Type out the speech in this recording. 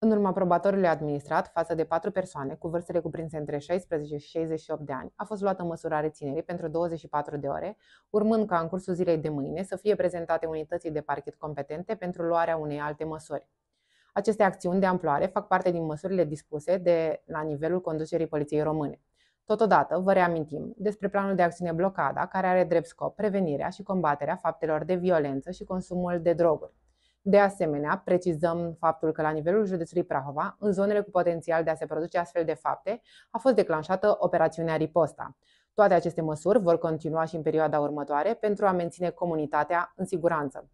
în urma probatorului administrat față de patru persoane cu vârstele cuprinse între 16 și 68 de ani, a fost luată măsura reținerii pentru 24 de ore, urmând ca în cursul zilei de mâine să fie prezentate unității de parchet competente pentru luarea unei alte măsuri. Aceste acțiuni de amploare fac parte din măsurile dispuse de la nivelul conducerii Poliției Române. Totodată, vă reamintim despre planul de acțiune Blocada, care are drept scop prevenirea și combaterea faptelor de violență și consumul de droguri. De asemenea, precizăm faptul că la nivelul județului Prahova, în zonele cu potențial de a se produce astfel de fapte, a fost declanșată operațiunea Riposta. Toate aceste măsuri vor continua și în perioada următoare pentru a menține comunitatea în siguranță.